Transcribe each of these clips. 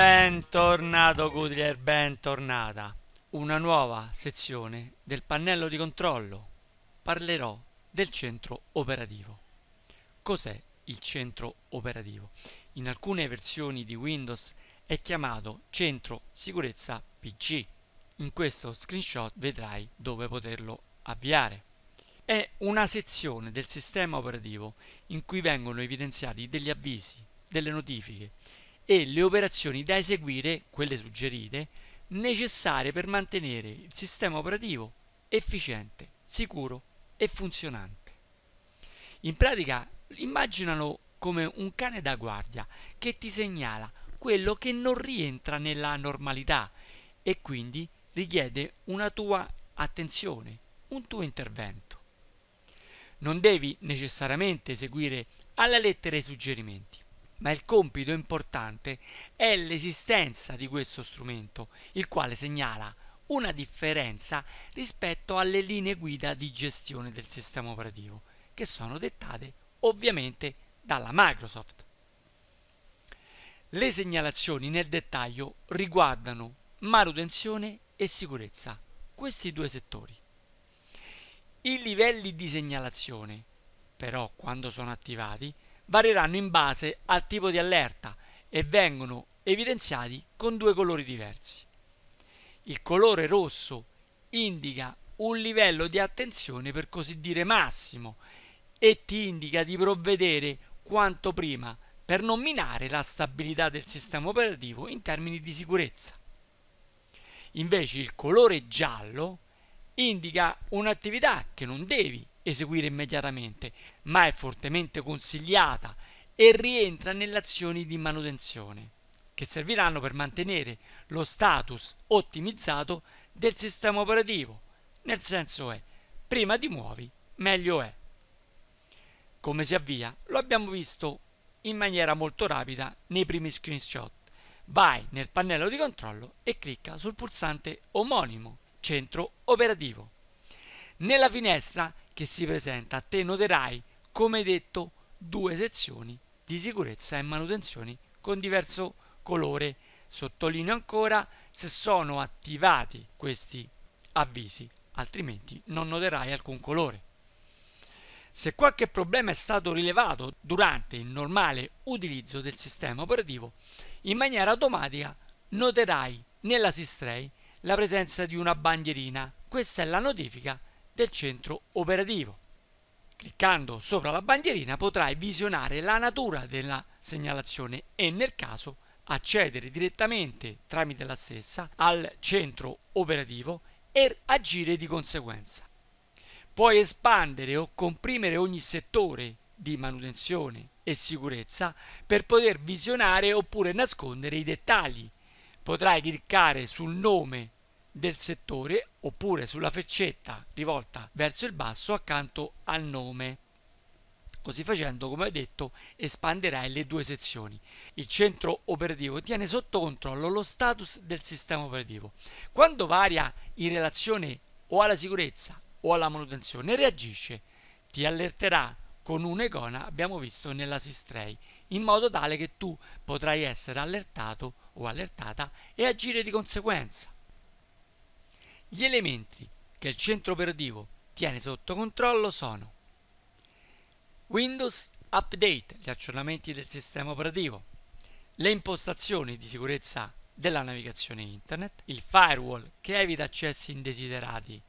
Bentornato Goodyear, bentornata. Una nuova sezione del pannello di controllo. Parlerò del centro operativo. Cos'è il centro operativo? In alcune versioni di Windows è chiamato centro sicurezza PC. In questo screenshot vedrai dove poterlo avviare. È una sezione del sistema operativo in cui vengono evidenziati degli avvisi, delle notifiche e le operazioni da eseguire, quelle suggerite, necessarie per mantenere il sistema operativo efficiente, sicuro e funzionante. In pratica, immaginalo come un cane da guardia che ti segnala quello che non rientra nella normalità e quindi richiede una tua attenzione, un tuo intervento. Non devi necessariamente eseguire alla lettera i suggerimenti ma il compito importante è l'esistenza di questo strumento, il quale segnala una differenza rispetto alle linee guida di gestione del sistema operativo, che sono dettate ovviamente dalla Microsoft. Le segnalazioni nel dettaglio riguardano manutenzione e sicurezza, questi due settori. I livelli di segnalazione, però, quando sono attivati, varieranno in base al tipo di allerta e vengono evidenziati con due colori diversi. Il colore rosso indica un livello di attenzione per così dire massimo e ti indica di provvedere quanto prima per non minare la stabilità del sistema operativo in termini di sicurezza. Invece il colore giallo indica un'attività che non devi eseguire immediatamente, ma è fortemente consigliata e rientra nelle azioni di manutenzione, che serviranno per mantenere lo status ottimizzato del sistema operativo, nel senso è, prima ti muovi, meglio è. Come si avvia? Lo abbiamo visto in maniera molto rapida nei primi screenshot. Vai nel pannello di controllo e clicca sul pulsante omonimo centro operativo. Nella finestra che si presenta te noterai, come detto, due sezioni di sicurezza e manutenzioni con diverso colore. Sottolineo ancora se sono attivati questi avvisi, altrimenti non noterai alcun colore. Se qualche problema è stato rilevato durante il normale utilizzo del sistema operativo, in maniera automatica noterai nella Sistray la presenza di una bandierina. Questa è la notifica del centro operativo. Cliccando sopra la bandierina potrai visionare la natura della segnalazione e nel caso accedere direttamente tramite la stessa al centro operativo e agire di conseguenza. Puoi espandere o comprimere ogni settore di manutenzione e sicurezza per poter visionare oppure nascondere i dettagli potrai cliccare sul nome del settore oppure sulla freccetta rivolta verso il basso accanto al nome. Così facendo, come ho detto, espanderai le due sezioni. Il centro operativo tiene sotto controllo lo status del sistema operativo. Quando varia in relazione o alla sicurezza o alla manutenzione, reagisce. Ti allerterà con un'icona, abbiamo visto nella Sistray in modo tale che tu potrai essere allertato o allertata e agire di conseguenza. Gli elementi che il centro operativo tiene sotto controllo sono Windows Update, gli aggiornamenti del sistema operativo, le impostazioni di sicurezza della navigazione internet, il firewall che evita accessi indesiderati,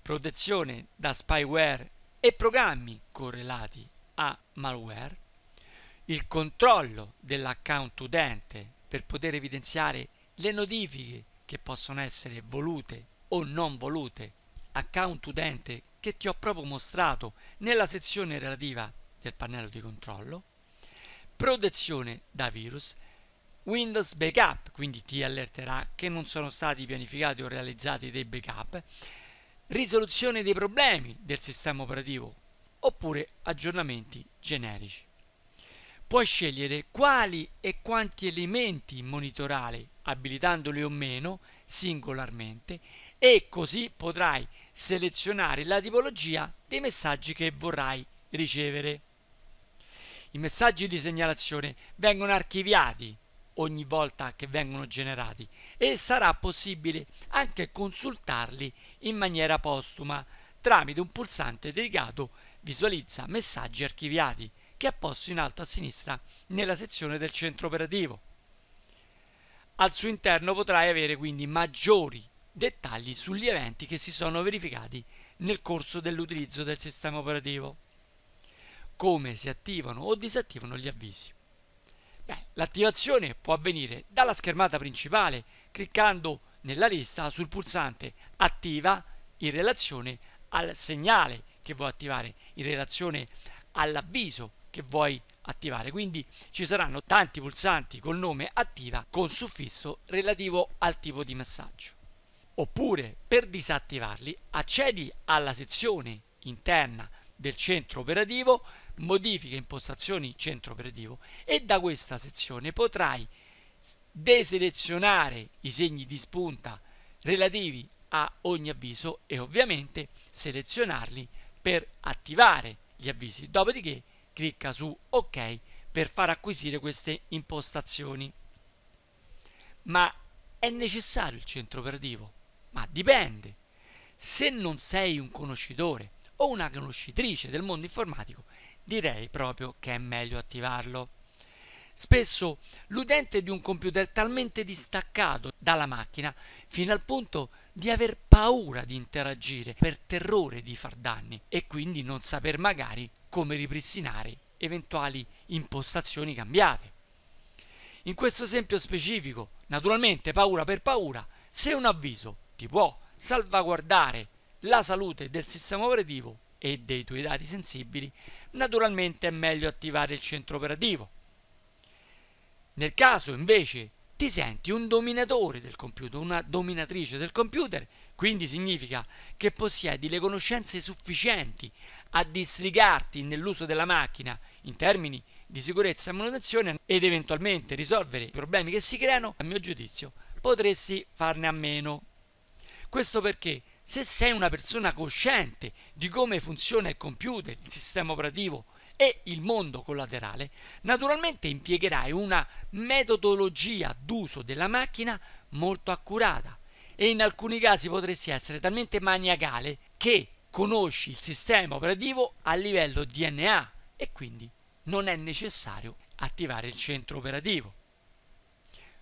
protezione da spyware e programmi correlati a malware, il controllo dell'account utente per poter evidenziare le notifiche che possono essere volute o non volute, account utente che ti ho proprio mostrato nella sezione relativa del pannello di controllo, protezione da virus, Windows Backup, quindi ti allerterà che non sono stati pianificati o realizzati dei backup, risoluzione dei problemi del sistema operativo oppure aggiornamenti generici puoi scegliere quali e quanti elementi monitorare, abilitandoli o meno singolarmente, e così potrai selezionare la tipologia dei messaggi che vorrai ricevere. I messaggi di segnalazione vengono archiviati ogni volta che vengono generati e sarà possibile anche consultarli in maniera postuma tramite un pulsante dedicato visualizza messaggi archiviati che è posto in alto a sinistra nella sezione del centro operativo. Al suo interno potrai avere quindi maggiori dettagli sugli eventi che si sono verificati nel corso dell'utilizzo del sistema operativo, come si attivano o disattivano gli avvisi. l'attivazione può avvenire dalla schermata principale cliccando nella lista sul pulsante attiva in relazione al segnale che vuoi attivare, in relazione all'avviso che vuoi attivare. Quindi ci saranno tanti pulsanti col nome attiva con suffisso relativo al tipo di messaggio. Oppure per disattivarli accedi alla sezione interna del centro operativo, modifica impostazioni centro operativo e da questa sezione potrai deselezionare i segni di spunta relativi a ogni avviso e ovviamente selezionarli per attivare gli avvisi. Dopodiché clicca su ok per far acquisire queste impostazioni ma è necessario il centro operativo ma dipende se non sei un conoscitore o una conoscitrice del mondo informatico direi proprio che è meglio attivarlo spesso l'utente di un computer è talmente distaccato dalla macchina fino al punto di aver paura di interagire per terrore di far danni e quindi non saper magari come ripristinare eventuali impostazioni cambiate. In questo esempio specifico, naturalmente paura per paura, se un avviso ti può salvaguardare la salute del sistema operativo e dei tuoi dati sensibili, naturalmente è meglio attivare il centro operativo. Nel caso invece ti senti un dominatore del computer, una dominatrice del computer, quindi significa che possiedi le conoscenze sufficienti a districarti nell'uso della macchina in termini di sicurezza e manutenzione ed eventualmente risolvere i problemi che si creano, a mio giudizio, potresti farne a meno. Questo perché se sei una persona cosciente di come funziona il computer, il sistema operativo e il mondo collaterale, naturalmente impiegherai una metodologia d'uso della macchina molto accurata e in alcuni casi potresti essere talmente maniacale che conosci il sistema operativo a livello DNA e quindi non è necessario attivare il centro operativo.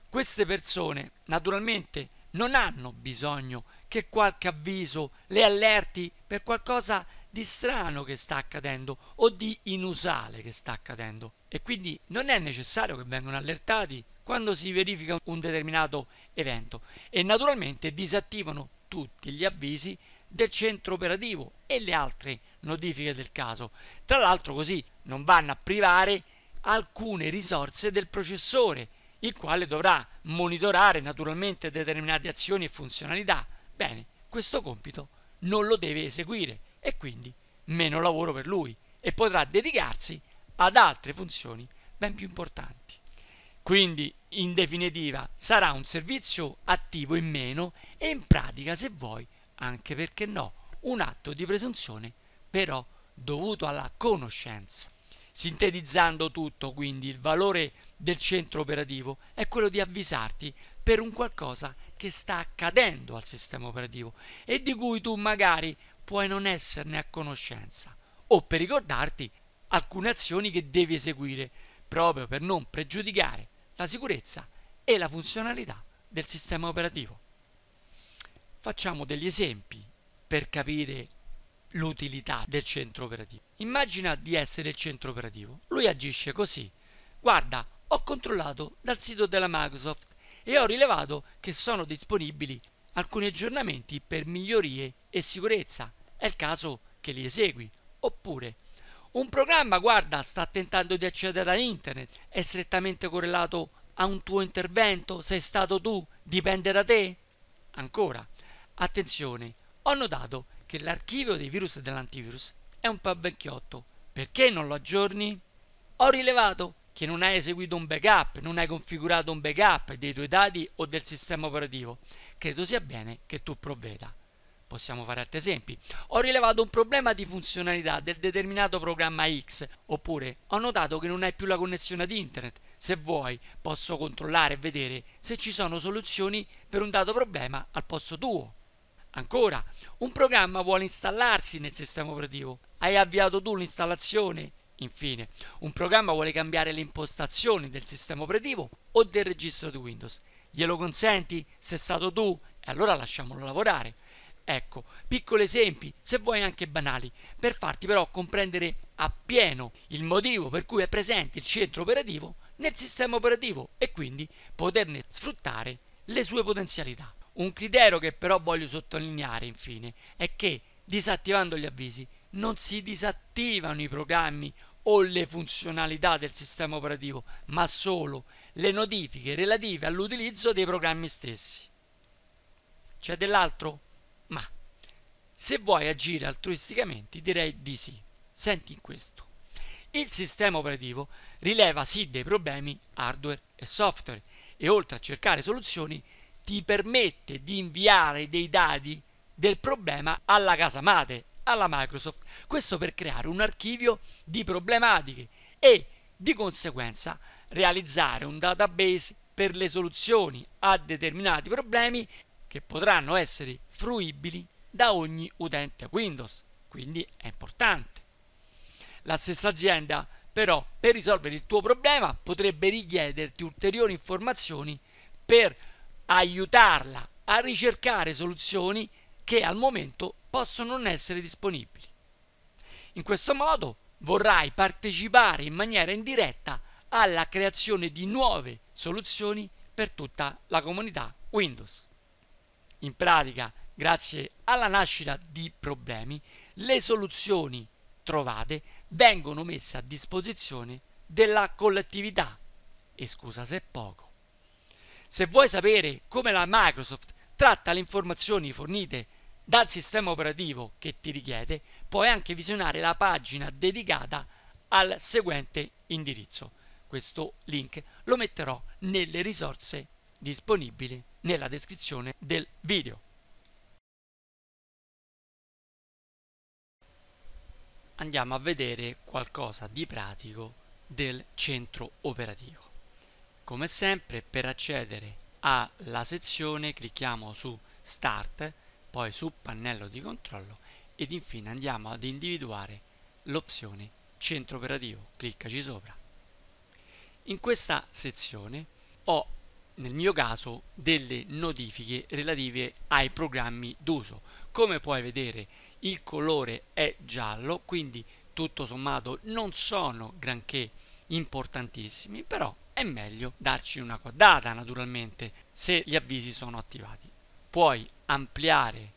Queste persone naturalmente non hanno bisogno che qualche avviso le allerti per qualcosa di strano che sta accadendo o di inusale che sta accadendo e quindi non è necessario che vengano allertati quando si verifica un determinato evento e naturalmente disattivano tutti gli avvisi del centro operativo e le altre notifiche del caso. Tra l'altro così non vanno a privare alcune risorse del processore, il quale dovrà monitorare naturalmente determinate azioni e funzionalità. Bene, questo compito non lo deve eseguire e quindi meno lavoro per lui e potrà dedicarsi ad altre funzioni ben più importanti. Quindi, in definitiva, sarà un servizio attivo in meno e in pratica, se vuoi, anche perché no, un atto di presunzione però dovuto alla conoscenza. Sintetizzando tutto, quindi, il valore del centro operativo è quello di avvisarti per un qualcosa che sta accadendo al sistema operativo e di cui tu magari puoi non esserne a conoscenza o per ricordarti alcune azioni che devi eseguire proprio per non pregiudicare la sicurezza e la funzionalità del sistema operativo. Facciamo degli esempi per capire l'utilità del centro operativo. Immagina di essere il centro operativo. Lui agisce così. Guarda, ho controllato dal sito della Microsoft e ho rilevato che sono disponibili alcuni aggiornamenti per migliorie e sicurezza. È il caso che li esegui. Oppure un programma, guarda, sta tentando di accedere a internet, è strettamente correlato a un tuo intervento, sei stato tu, dipende da te. Ancora, Attenzione, ho notato che l'archivio dei virus e dell'antivirus è un po' vecchiotto. Perché non lo aggiorni? Ho rilevato che non hai eseguito un backup, non hai configurato un backup dei tuoi dati o del sistema operativo. Credo sia bene che tu provveda. Possiamo fare altri esempi. Ho rilevato un problema di funzionalità del determinato programma X, oppure ho notato che non hai più la connessione ad internet. Se vuoi, posso controllare e vedere se ci sono soluzioni per un dato problema al posto tuo. Ancora, un programma vuole installarsi nel sistema operativo. Hai avviato tu l'installazione. Infine, un programma vuole cambiare le impostazioni del sistema operativo o del registro di Windows. Glielo consenti? Se è stato tu, e allora lasciamolo lavorare. Ecco, piccoli esempi, se vuoi anche banali, per farti però comprendere appieno il motivo per cui è presente il centro operativo nel sistema operativo e quindi poterne sfruttare le sue potenzialità. Un criterio che però voglio sottolineare infine è che disattivando gli avvisi non si disattivano i programmi o le funzionalità del sistema operativo, ma solo le notifiche relative all'utilizzo dei programmi stessi. C'è dell'altro? Ma se vuoi agire altruisticamente direi di sì. Senti in questo. Il sistema operativo rileva sì dei problemi hardware e software e oltre a cercare soluzioni ti permette di inviare dei dati del problema alla casa madre, alla Microsoft. Questo per creare un archivio di problematiche e di conseguenza realizzare un database per le soluzioni a determinati problemi che potranno essere fruibili da ogni utente Windows. Quindi è importante. La stessa azienda però per risolvere il tuo problema potrebbe richiederti ulteriori informazioni per aiutarla a ricercare soluzioni che al momento possono non essere disponibili. In questo modo vorrai partecipare in maniera indiretta alla creazione di nuove soluzioni per tutta la comunità Windows. In pratica, grazie alla nascita di problemi, le soluzioni trovate vengono messe a disposizione della collettività. E scusa se è poco. Se vuoi sapere come la Microsoft tratta le informazioni fornite dal sistema operativo che ti richiede, puoi anche visionare la pagina dedicata al seguente indirizzo. Questo link lo metterò nelle risorse disponibili nella descrizione del video. Andiamo a vedere qualcosa di pratico del centro operativo. Come sempre per accedere alla sezione clicchiamo su Start, poi su Pannello di controllo ed infine andiamo ad individuare l'opzione Centro operativo, cliccaci sopra. In questa sezione ho nel mio caso delle notifiche relative ai programmi d'uso. Come puoi vedere il colore è giallo, quindi tutto sommato non sono granché importantissimi, però è meglio darci una codata naturalmente se gli avvisi sono attivati. Puoi ampliare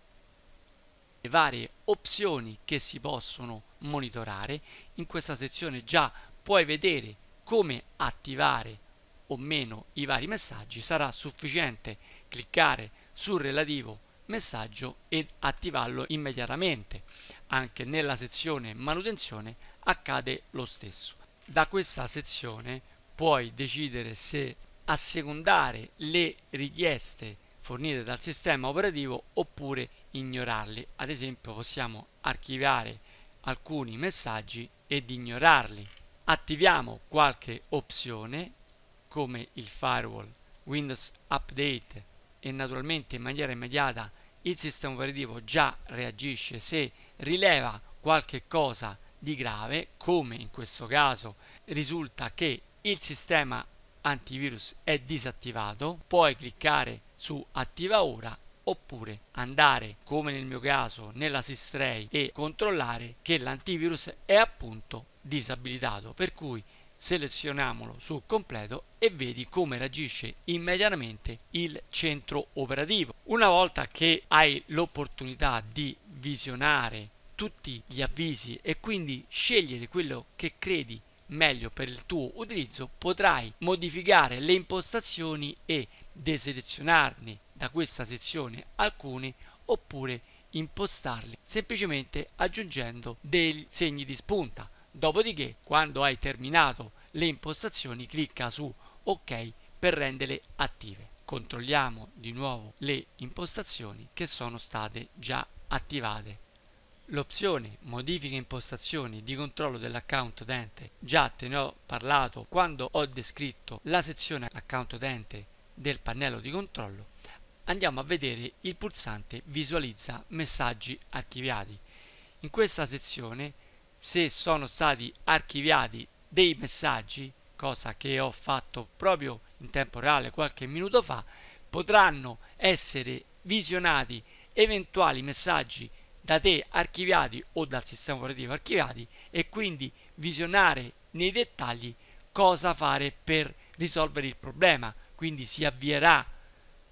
le varie opzioni che si possono monitorare. In questa sezione già puoi vedere come attivare o meno i vari messaggi. Sarà sufficiente cliccare sul relativo messaggio ed attivarlo immediatamente. Anche nella sezione manutenzione accade lo stesso. Da questa sezione puoi decidere se assecondare le richieste fornite dal sistema operativo oppure ignorarle. Ad esempio possiamo archiviare alcuni messaggi ed ignorarli. Attiviamo qualche opzione come il firewall, Windows Update e naturalmente in maniera immediata il sistema operativo già reagisce se rileva qualche cosa di grave, come in questo caso risulta che il sistema antivirus è disattivato, puoi cliccare su attiva ora oppure andare come nel mio caso nella Sistray e controllare che l'antivirus è appunto disabilitato per cui selezioniamolo su completo e vedi come reagisce immediatamente il centro operativo una volta che hai l'opportunità di visionare tutti gli avvisi e quindi scegliere quello che credi meglio per il tuo utilizzo potrai modificare le impostazioni e deselezionarne da questa sezione alcune oppure impostarle semplicemente aggiungendo dei segni di spunta dopodiché quando hai terminato le impostazioni clicca su ok per renderle attive controlliamo di nuovo le impostazioni che sono state già attivate L'opzione Modifica impostazioni di controllo dell'account utente, già te ne ho parlato quando ho descritto la sezione account utente del pannello di controllo, andiamo a vedere il pulsante Visualizza messaggi archiviati. In questa sezione, se sono stati archiviati dei messaggi, cosa che ho fatto proprio in tempo reale qualche minuto fa, potranno essere visionati eventuali messaggi da te archiviati o dal sistema operativo archiviati e quindi visionare nei dettagli cosa fare per risolvere il problema. Quindi si avvierà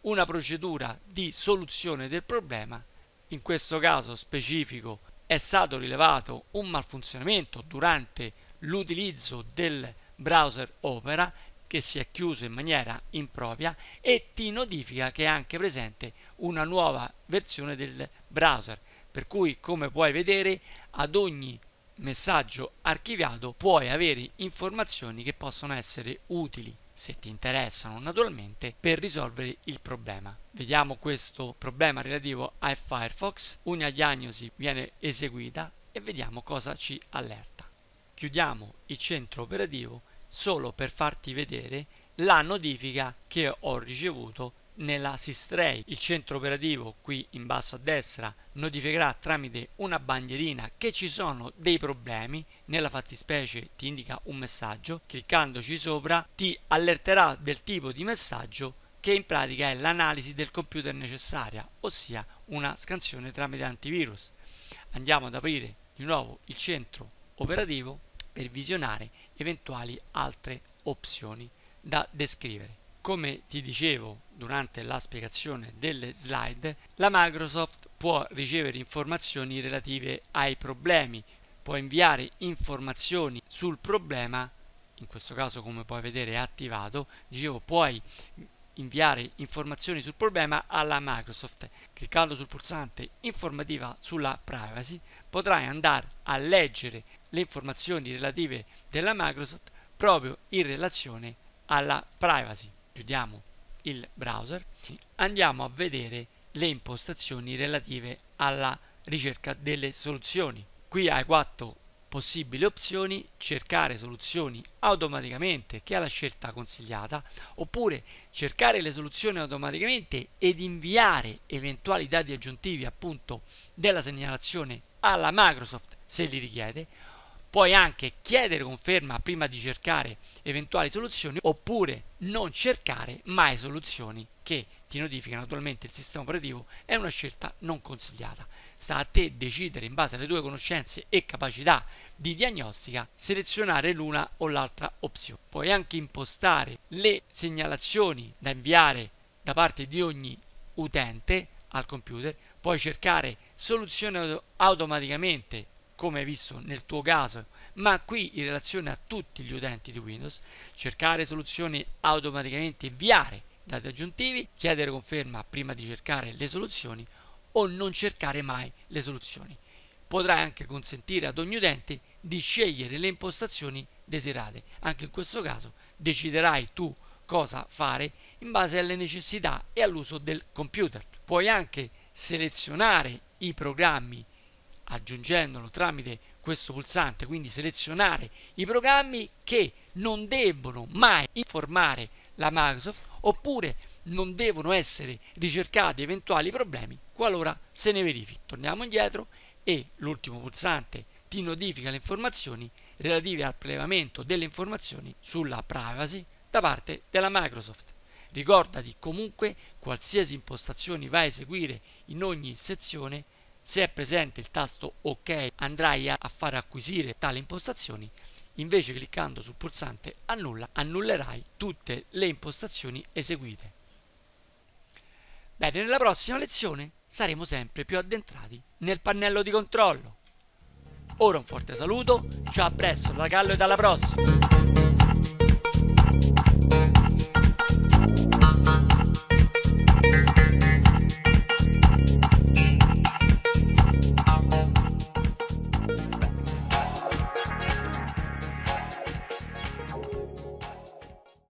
una procedura di soluzione del problema. In questo caso specifico è stato rilevato un malfunzionamento durante l'utilizzo del browser Opera che si è chiuso in maniera impropria e ti notifica che è anche presente una nuova versione del browser per cui, come puoi vedere, ad ogni messaggio archiviato puoi avere informazioni che possono essere utili se ti interessano naturalmente per risolvere il problema. Vediamo questo problema relativo a Firefox, una diagnosi viene eseguita e vediamo cosa ci allerta. Chiudiamo il centro operativo solo per farti vedere la notifica che ho ricevuto nella SISTREI il centro operativo qui in basso a destra notificherà tramite una bandierina che ci sono dei problemi, nella fattispecie ti indica un messaggio, cliccandoci sopra ti allerterà del tipo di messaggio che in pratica è l'analisi del computer necessaria, ossia una scansione tramite antivirus. Andiamo ad aprire di nuovo il centro operativo per visionare eventuali altre opzioni da descrivere. Come ti dicevo durante la spiegazione delle slide, la Microsoft può ricevere informazioni relative ai problemi, può inviare informazioni sul problema, in questo caso come puoi vedere è attivato, dicevo puoi inviare informazioni sul problema alla Microsoft. Cliccando sul pulsante informativa sulla privacy potrai andare a leggere le informazioni relative della Microsoft proprio in relazione alla privacy chiudiamo il browser, andiamo a vedere le impostazioni relative alla ricerca delle soluzioni. Qui hai quattro possibili opzioni, cercare soluzioni automaticamente che è la scelta consigliata, oppure cercare le soluzioni automaticamente ed inviare eventuali dati aggiuntivi appunto della segnalazione alla Microsoft se li richiede, Puoi anche chiedere conferma prima di cercare eventuali soluzioni oppure non cercare mai soluzioni che ti notificano naturalmente il sistema operativo è una scelta non consigliata. Sta a te decidere in base alle tue conoscenze e capacità di diagnostica selezionare l'una o l'altra opzione. Puoi anche impostare le segnalazioni da inviare da parte di ogni utente al computer, puoi cercare soluzioni automaticamente come hai visto nel tuo caso, ma qui in relazione a tutti gli utenti di Windows, cercare soluzioni automaticamente inviare dati aggiuntivi, chiedere conferma prima di cercare le soluzioni o non cercare mai le soluzioni. Potrai anche consentire ad ogni utente di scegliere le impostazioni desiderate. Anche in questo caso deciderai tu cosa fare in base alle necessità e all'uso del computer. Puoi anche selezionare i programmi aggiungendolo tramite questo pulsante, quindi selezionare i programmi che non debbono mai informare la Microsoft oppure non devono essere ricercati eventuali problemi qualora se ne verifichi. Torniamo indietro e l'ultimo pulsante ti notifica le informazioni relative al prelevamento delle informazioni sulla privacy da parte della Microsoft. Ricordati comunque qualsiasi impostazione vai a eseguire in ogni sezione se è presente il tasto OK andrai a far acquisire tale impostazioni, invece cliccando sul pulsante annulla annullerai tutte le impostazioni eseguite. Bene, nella prossima lezione saremo sempre più addentrati nel pannello di controllo. Ora un forte saluto, ciao a presto da Gallo e alla prossima!